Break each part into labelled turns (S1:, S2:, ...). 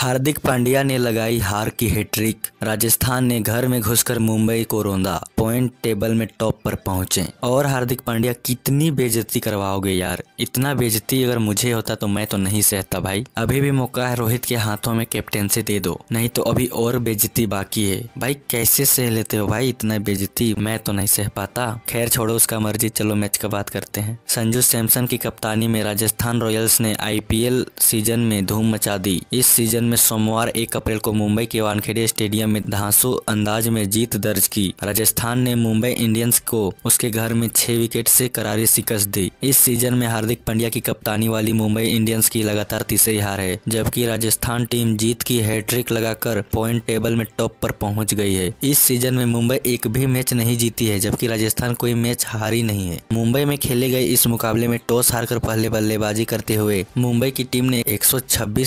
S1: हार्दिक पांड्या ने लगाई हार की हैट्रिक राजस्थान ने घर में घुसकर मुंबई को रोंदा पॉइंट टेबल में टॉप पर पहुंचे और हार्दिक पांड्या कितनी बेजती करवाओगे यार इतना बेजती अगर मुझे होता तो मैं तो नहीं सहता भाई अभी भी मौका है रोहित के हाथों में कैप्टेंसी दे दो नहीं तो अभी और बेजती बाकी है भाई कैसे सह लेते हो भाई इतना बेजती मैं तो नहीं सह पाता खैर छोड़ो उसका मर्जी चलो मैच का बात करते हैं संजू सैमसन की कप्तानी में राजस्थान रॉयल्स ने आई सीजन में धूम मचा दी इस सीजन में सोमवार एक अप्रैल को मुंबई के वानखेड़े स्टेडियम में धांसू अंदाज में जीत दर्ज की राजस्थान खान ने मुंबई इंडियंस को उसके घर में छह विकेट से करारी शिकस्त दी इस सीजन में हार्दिक पंड्या की कप्तानी वाली मुंबई इंडियंस की लगातार तीसरी हार है जबकि राजस्थान टीम जीत की हैट्रिक लगाकर पॉइंट टेबल में टॉप पर पहुंच गई है इस सीजन में मुंबई एक भी मैच नहीं जीती है जबकि राजस्थान कोई मैच हारी नहीं है मुंबई में खेले गए इस मुकाबले में टॉस कर पहले बल्लेबाजी करते हुए मुंबई की टीम ने एक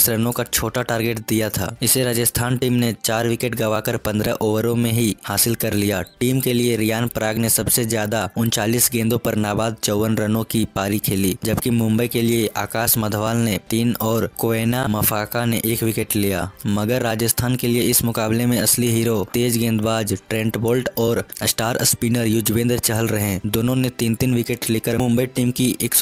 S1: रनों का छोटा टारगेट दिया था इसे राजस्थान टीम ने चार विकेट गंवाकर पंद्रह ओवरों में ही हासिल कर लिया टीम के के लिए रियान पराग ने सबसे ज्यादा उनचालीस गेंदों पर नाबाद चौवन रनों की पारी खेली जबकि मुंबई के लिए आकाश मधवाल ने तीन और कोयना मफाका ने एक विकेट लिया मगर राजस्थान के लिए इस मुकाबले में असली हीरो तेज गेंदबाज ट्रेंट बोल्ट और स्टार स्पिनर युजवेंद्र चहल रहे दोनों ने तीन तीन विकेट लेकर मुंबई टीम की एक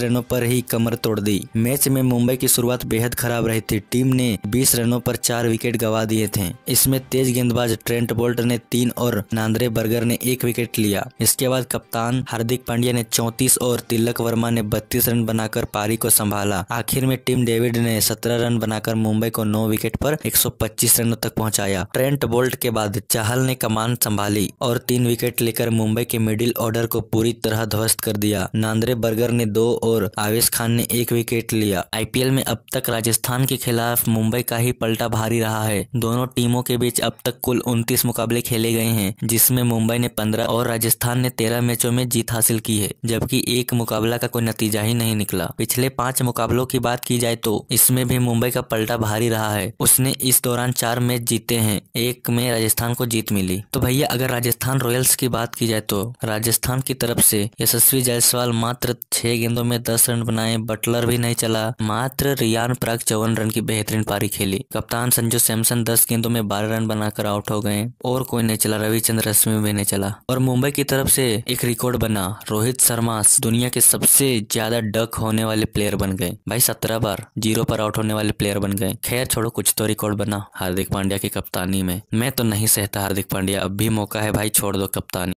S1: रनों पर ही कमर तोड़ दी मैच में मुंबई की शुरुआत बेहद खराब रही थी टीम ने बीस रनों पर चार विकेट गवा दिए थे इसमें तेज गेंदबाज ट्रेंट बोल्ट ने तीन और नांद्रे बर बर्गर ने एक विकेट लिया इसके बाद कप्तान हार्दिक पांड्या ने चौतीस और तिलक वर्मा ने बत्तीस रन बनाकर पारी को संभाला आखिर में टीम डेविड ने सत्रह रन बनाकर मुंबई को नौ विकेट पर 125 रनों तक पहुंचाया ट्रेंट बोल्ट के बाद चहल ने कमान संभाली और तीन विकेट लेकर मुंबई के मिडिल ऑर्डर को पूरी तरह ध्वस्त कर दिया नांद्रे बर्गर ने दो और आवेश खान ने एक विकेट लिया आईपीएल में अब तक राजस्थान के खिलाफ मुंबई का ही पलटा भारी रहा है दोनों टीमों के बीच अब तक कुल उनतीस मुकाबले खेले गए हैं जिसमें मुंबई ने पंद्रह और राजस्थान ने तेरह मैचों में जीत हासिल की है जबकि एक मुकाबला का कोई नतीजा ही नहीं निकला पिछले पांच मुकाबलों की बात की जाए तो इसमें भी मुंबई का पलटा भारी रहा है उसने इस दौरान चार मैच जीते हैं एक में राजस्थान को जीत मिली तो भैया अगर राजस्थान रॉयल्स की बात की जाए तो राजस्थान की तरफ से यशस्वी जायसवाल मात्र छह गेंदों में दस रन बनाए बटलर भी नहीं चला मात्र रियान प्राग चौवन रन की बेहतरीन पारी खेली कप्तान संजू सैमसन दस गेंदों में बारह रन बनाकर आउट हो गए और कोई नहीं चला रविचंद्र रश्मि लेने चला और मुंबई की तरफ से एक रिकॉर्ड बना रोहित शर्मा दुनिया के सबसे ज्यादा डक होने वाले प्लेयर बन गए भाई सत्रह बार जीरो पर आउट होने वाले प्लेयर बन गए खैर छोड़ो कुछ तो रिकॉर्ड बना हार्दिक पांड्या की कप्तानी में मैं तो नहीं सहता हार्दिक पांड्या अब भी मौका है भाई छोड़ दो कप्तानी